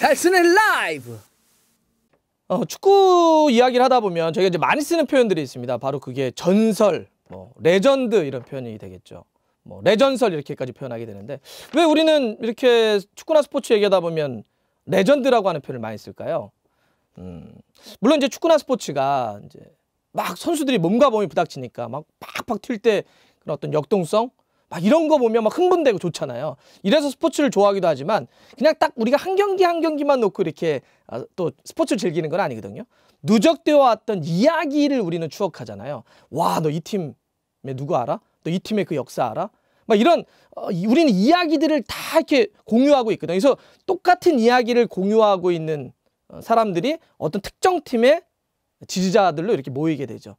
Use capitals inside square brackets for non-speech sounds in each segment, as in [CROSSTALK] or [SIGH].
달슨의 라이브! 어, 축구 이야기를 하다 보면 저희가 이제 많이 쓰는 표현들이 있습니다. 바로 그게 전설, 뭐 레전드 이런 표현이 되겠죠. 뭐 레전설 이렇게까지 표현하게 되는데 왜 우리는 이렇게 축구나 스포츠 얘기하다 보면 레전드라고 하는 표현을 많이 쓸까요? 음, 물론 이제 축구나 스포츠가 이제 막 선수들이 몸과 몸이 부닥치니까 막 팍팍 튈 때 그런 어떤 역동성 막 이런 거 보면 막 흥분되고 좋잖아요. 이래서 스포츠를 좋아하기도 하지만 그냥 딱 우리가 한 경기 한 경기만 놓고 이렇게 아, 또 스포츠를 즐기는 건 아니거든요. 누적되어 왔던 이야기를 우리는 추억하잖아요. 와, 너 이 팀에 누구 알아? 너 이 팀의 그 역사 알아? 막 이런 어, 우리는 이야기들을 다 이렇게 공유하고 있거든요. 그래서 똑같은 이야기를 공유하고 있는 어, 사람들이 어떤 특정 팀의 지지자들로 이렇게 모이게 되죠.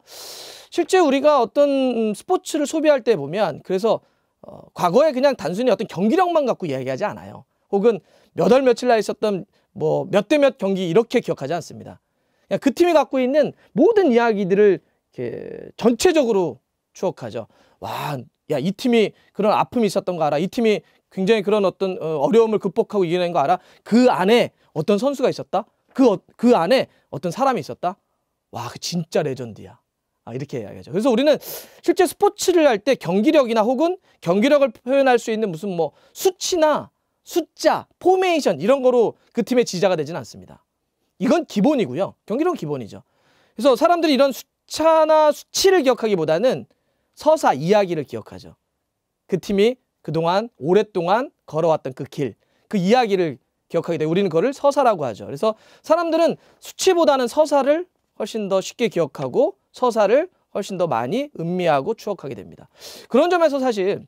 실제 우리가 어떤 스포츠를 소비할 때 보면 그래서 어, 과거에 그냥 단순히 어떤 경기력만 갖고 이야기하지 않아요. 혹은 몇 월 며칠 날 있었던 뭐 몇 대 몇 경기 이렇게 기억하지 않습니다. 그냥 그러니까 그 팀이 갖고 있는 모든 이야기들을 이렇게 전체적으로 추억하죠. 와, 야, 이 팀이 그런 아픔이 있었던 거 알아? 이 팀이 굉장히 그런 어떤 어, 어려움을 극복하고 이겨낸 거 알아? 그 안에 어떤 선수가 있었다? 그, 어, 그 안에 어떤 사람이 있었다? 와, 그 진짜 레전드야. 아, 이렇게 해야기죠 그래서 우리는 실제 스포츠를 할 때 경기력이나 혹은 경기력을 표현할 수 있는 무슨 뭐 수치나 숫자, 포메이션 이런 거로 그 팀의 지자가 되진 않습니다. 이건 기본이고요. 경기력은 기본이죠. 그래서 사람들이 이런 수차나 수치를 기억하기보다는 서사 이야기를 기억하죠. 그 팀이 그동안 오랫동안 걸어왔던 그 길, 그 이야기를 기억하게 돼요. 우리는 그거를 서사라고 하죠. 그래서 사람들은 수치보다는 서사를 훨씬 더 쉽게 기억하고 서사를 훨씬 더 많이 음미하고 추억하게 됩니다. 그런 점에서 사실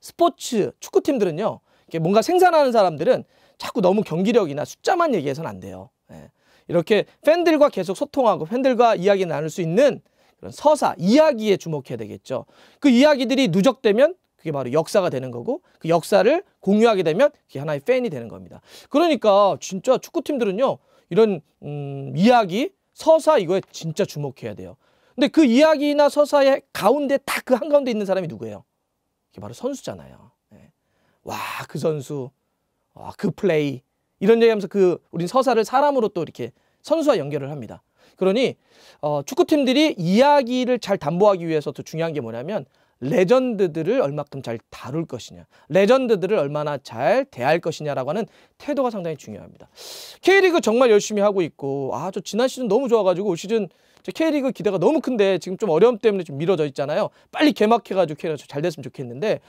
스포츠 축구팀들은요. 뭔가 생산하는 사람들은 자꾸 너무 경기력이나 숫자만 얘기해서는 안 돼요. 예. 이렇게 팬들과 계속 소통하고 팬들과 이야기 나눌 수 있는 그런 서사, 이야기에 주목해야 되겠죠. 그 이야기들이 누적되면 그게 바로 역사가 되는 거고 그 역사를 공유하게 되면 그게 하나의 팬이 되는 겁니다. 그러니까 진짜 축구팀들은요. 이런 음, 이야기, 서사 이거에 진짜 주목해야 돼요. 근데 그 이야기나 서사의 가운데 딱 그 한가운데 있는 사람이 누구예요? 이게 바로 선수잖아요. 예. 와, 그 선수. 와, 그 플레이. 이런 얘기하면서 그 우린 서사를 사람으로 또 이렇게 선수와 연결을 합니다. 그러니 어, 축구팀들이 이야기를 잘 담보하기 위해서 더 중요한 게 뭐냐면 레전드들을 얼마큼 잘 다룰 것이냐 레전드들을 얼마나 잘 대할 것이냐라고 하는 태도가 상당히 중요합니다 K리그 정말 열심히 하고 있고 아 저 지난 시즌 너무 좋아가지고 올 시즌 K리그 기대가 너무 큰데 지금 좀 어려움 때문에 좀 미뤄져 있잖아요 빨리 개막해가지고 K리가 잘 됐으면 좋겠는데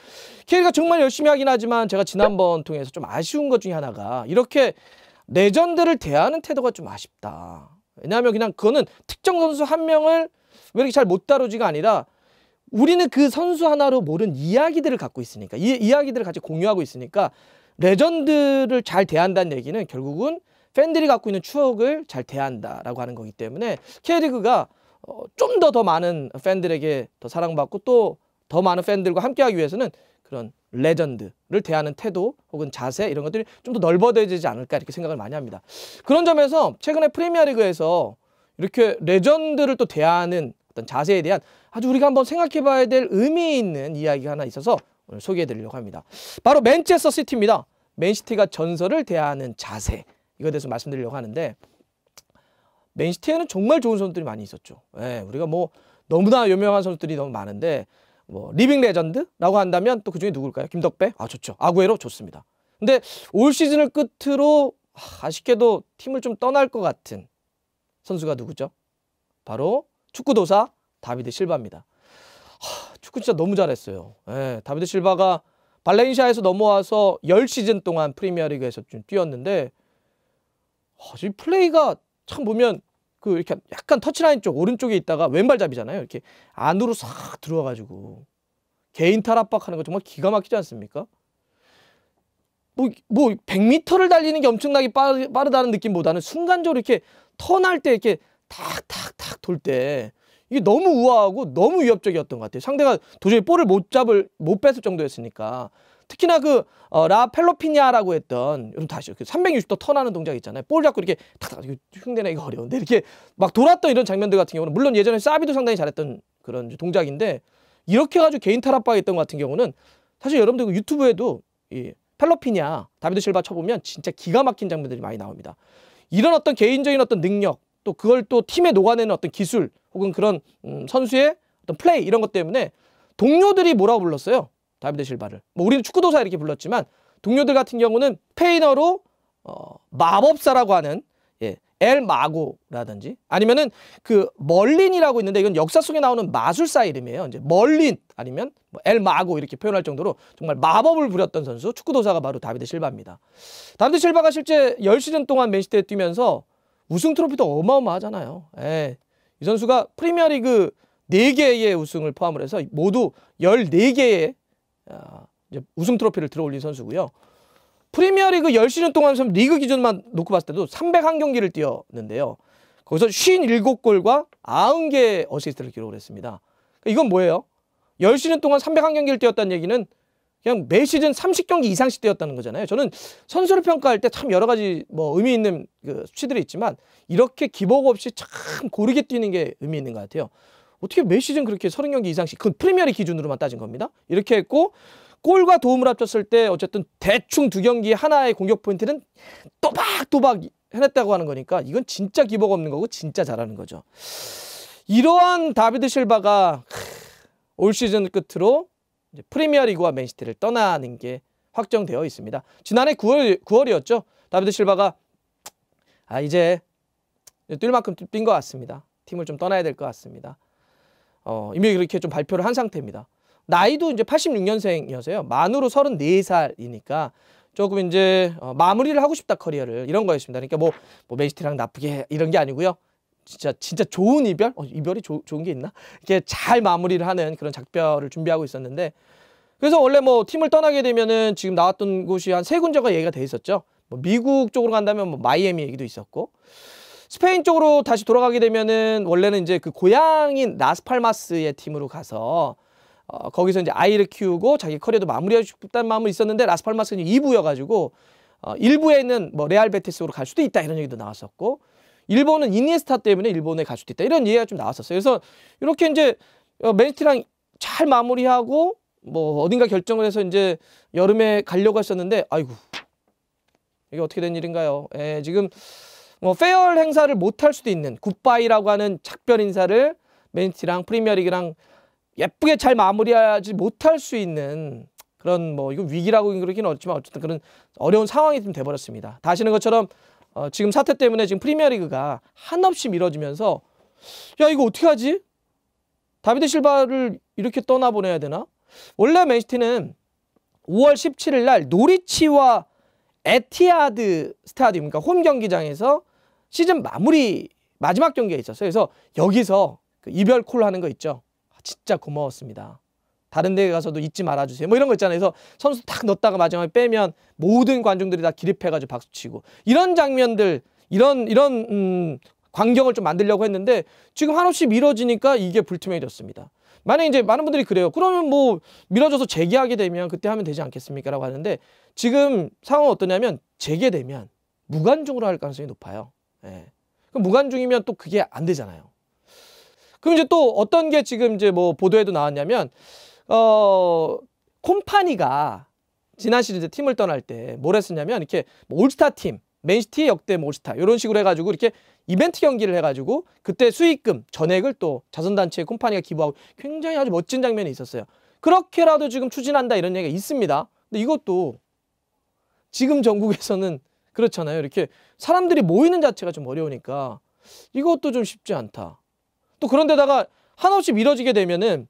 K리가 정말 열심히 하긴 하지만 제가 지난번 통해서 좀 아쉬운 것 중에 하나가 이렇게 레전드를 대하는 태도가 좀 아쉽다 왜냐하면 그냥 그거는 특정 선수 한 명을 왜 이렇게 잘 못 다루지가 아니라 우리는 그 선수 하나로 모른 이야기들을 갖고 있으니까 이 이야기들을 같이 공유하고 있으니까 레전드를 잘 대한다는 얘기는 결국은 팬들이 갖고 있는 추억을 잘 대한다라고 하는 거기 때문에 K리그가 어, 좀더더 더 많은 팬들에게 더 사랑받고 또 더 많은 팬들과 함께하기 위해서는 그런 레전드를 대하는 태도 혹은 자세 이런 것들이 좀 더 넓어져지지 않을까 이렇게 생각을 많이 합니다. 그런 점에서 최근에 프리미어리그에서 이렇게 레전드를 또 대하는 어떤 자세에 대한 아주 우리가 한번 생각해 봐야 될 의미 있는 이야기가 하나 있어서 오늘 소개해 드리려고 합니다. 바로 맨체스터 시티입니다. 맨시티가 전설을 대하는 자세 이거에 대해서 말씀드리려고 하는데 맨시티에는 정말 좋은 선수들이 많이 있었죠. 예, 우리가 뭐 너무나 유명한 선수들이 너무 많은데 뭐 리빙 레전드라고 한다면 또 그중에 누굴까요? 김덕배? 아 좋죠. 아구에로 좋습니다. 근데 올 시즌을 끝으로 아쉽게도 팀을 좀 떠날 것 같은 선수가 누구죠? 바로 축구 도사 다비드 실바입니다. 하, 축구 진짜 너무 잘했어요. 예, 다비드 실바가 발렌시아에서 넘어와서 10시즌 동안 프리미어리그에서 좀 뛰었는데 어, 이 플레이가 참 보면 그 이렇게 약간 터치라인 쪽 오른쪽에 있다가 왼발잡이잖아요. 이렇게 안으로 싹 들어와 가지고 개인 탈압박하는 거 정말 기가 막히지 않습니까? 뭐, 뭐 100m를 달리는 게 엄청나게 빠르, 빠르다는 느낌보다는 순간적으로 이렇게 턴할 때 이렇게 탁탁탁 돌 때 이게 너무 우아하고 너무 위협적이었던 것 같아요. 상대가 도저히 볼을 못 잡을 못 뺏을 정도였으니까 특히나 그 어, 라펠로피냐라고 했던 요즘 다시 360도 그 턴하는 동작 있잖아요. 볼 잡고 이렇게 탁탁 흉내내기가 [LAUGHS] 어려운데 이렇게 막 돌았던 이런 장면들 같은 경우는 물론 예전에 사비도 상당히 잘했던 그런 동작인데 이렇게 가지고 개인 타락이 있던 같은 경우는 사실 여러분들 그 유튜브에도 이 펠로피냐 다비드 실바 쳐보면 진짜 기가 막힌 장면들이 많이 나옵니다. 이런 어떤 개인적인 어떤 능력 또 그걸 또 팀에 녹아내는 어떤 기술 혹은 그런 음, 선수의 어떤 플레이 이런 것 때문에 동료들이 뭐라고 불렀어요? 다비드 실바를. 뭐 우리는 축구도사 이렇게 불렀지만 동료들 같은 경우는 페이너로 어, 마법사라고 하는 예, 엘 마고라든지 아니면은 그 멀린이라고 있는데 이건 역사 속에 나오는 마술사 이름이에요. 이제 멀린 아니면 뭐 엘 마고 이렇게 표현할 정도로 정말 마법을 부렸던 선수 축구도사가 바로 다비드 실바입니다. 다비드 실바가 실제 1 0시즌 동안 맨시티에 뛰면서 우승 트로피도 어마어마하잖아요. 예. 이 선수가 프리미어리그 4개의 우승을 포함을 해서 모두 14개의 아, 우승 트로피를 들어올린 선수고요. 프리미어리그 10시즌 동안 리그 기준만 놓고 봤을 때도 301경기를 뛰었는데요. 거기서 57골과 90개의 어시스트를 기록을 했습니다. 이건 뭐예요? 10시즌 동안 301경기를 뛰었다는 얘기는 그냥 매 시즌 30경기 이상씩 뛰었다는 거잖아요. 저는 선수를 평가할 때 참 여러 가지 뭐 의미 있는 그 수치들이 있지만 이렇게 기복 없이 참 고르게 뛰는 게 의미 있는 것 같아요. 어떻게 매 시즌 그렇게 30경기 이상씩 그건 프리미어리 기준으로만 따진 겁니다. 이렇게 했고 골과 도움을 합쳤을 때 어쨌든 대충 두 경기 하나의 공격 포인트는 또박또박 해냈다고 하는 거니까 이건 진짜 기복 없는 거고 진짜 잘하는 거죠. 이러한 다비드 실바가 올 시즌 끝으로 프리미어리그와 맨시티를 떠나는 게 확정되어 있습니다. 지난해 9월 9월이었죠. 다비드 실바가 아 이제 뛸 만큼 뛴 것 같습니다. 팀을 좀 떠나야 될 것 같습니다. 어, 이미 그렇게 좀 발표를 한 상태입니다. 나이도 이제 86년생이어서요. 만으로 34살이니까 조금 이제 어, 마무리를 하고 싶다 커리어를 이런 거였습니다. 그러니까 뭐, 뭐 맨시티랑 나쁘게 이런 게 아니고요. 진짜 진짜 좋은 이별? 어, 이별이 조, 좋은 게 있나? 이렇게 잘 마무리를 하는 그런 작별을 준비하고 있었는데 그래서 원래 뭐 팀을 떠나게 되면은 지금 나왔던 곳이 한 세 군데가 얘기가 돼 있었죠. 뭐 미국 쪽으로 간다면 뭐 마이애미 얘기도 있었고 스페인 쪽으로 다시 돌아가게 되면은 원래는 이제 그 고향인 라스팔마스의 팀으로 가서 어, 거기서 이제 아이를 키우고 자기 커리어도 마무리하고 싶다는 마음은 있었는데 라스팔마스는 2부여가지고 어, 1부에 있는 뭐 레알 베테스로갈 수도 있다 이런 얘기도 나왔었고 일본은 이니에스타 때문에 일본에 갈 수도 있다. 이런 얘기가 좀 나왔었어요. 그래서 이렇게 이제 어, 맨시티랑 잘 마무리하고 뭐 어딘가 결정을 해서 이제 여름에 가려고 했었는데 아이고 이게 어떻게 된 일인가요? 예, 지금 뭐 페어월 행사를 못할 수도 있는 굿바이라고 하는 작별 인사를 맨시티랑 프리미어리그랑 예쁘게 잘 마무리하지 못할 수 있는 그런 뭐이거 위기라고 그러긴 어렵지만 어쨌든 그런 어려운 상황이 좀 돼버렸습니다. 다시는 것처럼 어, 지금 사태 때문에 지금 프리미어리그가 한없이 미뤄지면서 야 이거 어떻게 하지? 다비드 실바를 이렇게 떠나보내야 되나? 원래 맨시티는 5월 17일 날 노리치와 에티아드 스타디움 그러니까 홈 경기장에서 시즌 마무리 마지막 경기가 있었어요. 그래서 여기서 그 이별 콜 하는 거 있죠. 아, 진짜 고마웠습니다. 다른 데 가서도 잊지 말아주세요. 뭐 이런 거 있잖아요. 그래서 선수 딱 넣었다가 마지막에 빼면 모든 관중들이 다 기립해가지고 박수치고 이런 장면들 이런 이런 음, 광경을 좀 만들려고 했는데 지금 한없이 미뤄지니까 이게 불투명해졌습니다. 만약 에 이제 많은 분들이 그래요. 그러면 뭐밀어줘서 재개하게 되면 그때 하면 되지 않겠습니까라고 하는데 지금 상황은 어떠냐면 재개되면 무관중으로 할 가능성이 높아요. 예. 그럼 무관중이면 또 그게 안 되잖아요. 그럼 이제 또 어떤 게 지금 이제 뭐 보도에도 나왔냐면 어 콤파니가 지난 시즌 팀을 떠날 때 뭘 했었냐면 이렇게 뭐 올스타 팀 맨시티 역대 뭐 올스타 이런 식으로 해가지고 이렇게 이벤트 경기를 해가지고 그때 수익금 전액을 또자선단체의 콤파니가 기부하고 굉장히 아주 멋진 장면이 있었어요. 그렇게라도 지금 추진한다 이런 얘기가 있습니다. 근데 이것도 지금 전국에서는 그렇잖아요. 이렇게 사람들이 모이는 자체가 좀 어려우니까 이것도 좀 쉽지 않다. 또 그런데다가 한없이 미뤄지게 되면은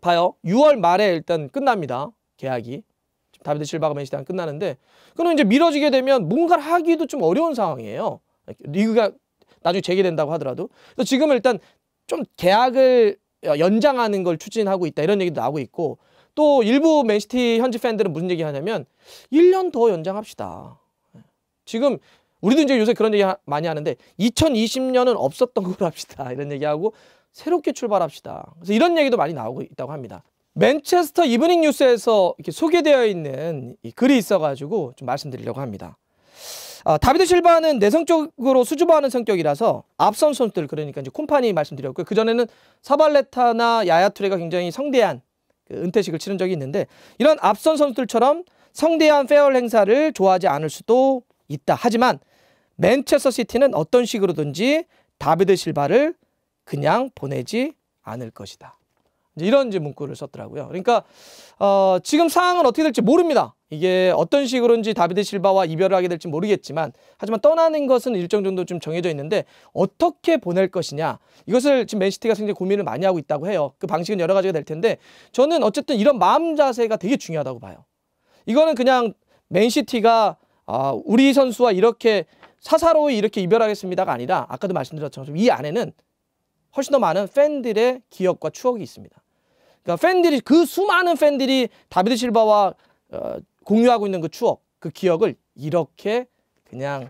봐요. 6월 말에 일단 끝납니다. 계약이. 다비드 실바가 맨시티랑 끝나는데 그럼 이제 미뤄지게 되면 뭔가를 하기도 좀 어려운 상황이에요. 리그가 나중에 재개된다고 하더라도. 그래서 지금 일단 좀 계약을 연장하는 걸 추진하고 있다 이런 얘기도 나오고 있고 또 일부 맨시티 현지 팬들은 무슨 얘기 하냐면 1년 더 연장합시다. 지금 우리도 이제 요새 그런 얘기 많이 하는데 2020년은 없었던 걸로 합시다. 이런 얘기하고 새롭게 출발합시다. 그래서 이런 얘기도 많이 나오고 있다고 합니다. 맨체스터 이브닝 뉴스에서 이렇게 소개되어 있는 글이 있어가지고 좀 말씀드리려고 합니다. 아, 다비드 실바는 내성적으로 수줍어하는 성격이라서 앞선 선수들 그러니까 이제 콤파니 말씀드렸고요. 그 전에는 사발레타나 야야투레가 굉장히 성대한 그 은퇴식을 치른 적이 있는데 이런 앞선 선수들처럼 성대한 페어 행사를 좋아하지 않을 수도 있다. 하지만 맨체스터 시티는 어떤 식으로든지 다비드 실바를 그냥 보내지 않을 것이다. 이런 이제 문구를 썼더라고요. 그러니까 어, 지금 상황은 어떻게 될지 모릅니다. 이게 어떤 식으로인지 다비드 실바와 이별을 하게 될지 모르겠지만 하지만 떠나는 것은 일정 정도 좀 정해져 있는데 어떻게 보낼 것이냐 이것을 지금 맨시티가 굉장히 고민을 많이 하고 있다고 해요. 그 방식은 여러 가지가 될 텐데 저는 어쨌든 이런 마음 자세가 되게 중요하다고 봐요. 이거는 그냥 맨시티가 어, 우리 선수와 이렇게 사사로이 이렇게 이별하겠습니다가 아니라 아까도 말씀드렸던 것이 안에는 훨씬 더 많은 팬들의 기억과 추억이 있습니다. 그러니까 팬들이 그 수많은 팬들이 다비드 실바와 어, 공유하고 있는 그 추억, 그 기억을 이렇게 그냥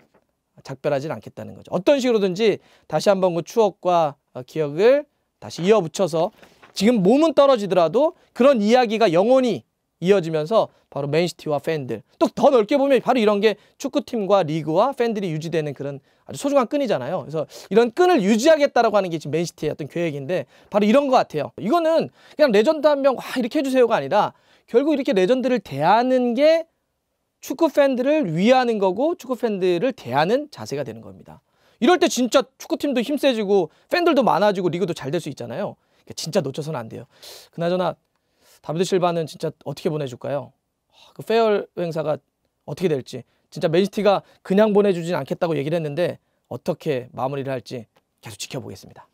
작별하진 않겠다는 거죠. 어떤 식으로든지 다시 한번 그 추억과 어, 기억을 다시 이어붙여서 지금 몸은 떨어지더라도 그런 이야기가 영원히 이어지면서 바로 맨시티와 팬들 또 더 넓게 보면 바로 이런 게 축구팀과 리그와 팬들이 유지되는 그런 아주 소중한 끈이잖아요. 그래서 이런 끈을 유지하겠다라고 하는 게 지금 맨시티의 어떤 계획인데 바로 이런 것 같아요. 이거는 그냥 레전드 한 명 와 이렇게 해주세요가 아니라 결국 이렇게 레전드를 대하는 게 축구 팬들을 위하는 거고 축구 팬들을 대하는 자세가 되는 겁니다. 이럴 때 진짜 축구팀도 힘세지고 팬들도 많아지고 리그도 잘 될 수 있잖아요. 그러니까 진짜 놓쳐서는 안 돼요. 그나저나 다비드 실바는 진짜 어떻게 보내줄까요? 그 페어 행사가 어떻게 될지 진짜 맨시티가 그냥 보내주진 않겠다고 얘기를 했는데 어떻게 마무리를 할지 계속 지켜보겠습니다.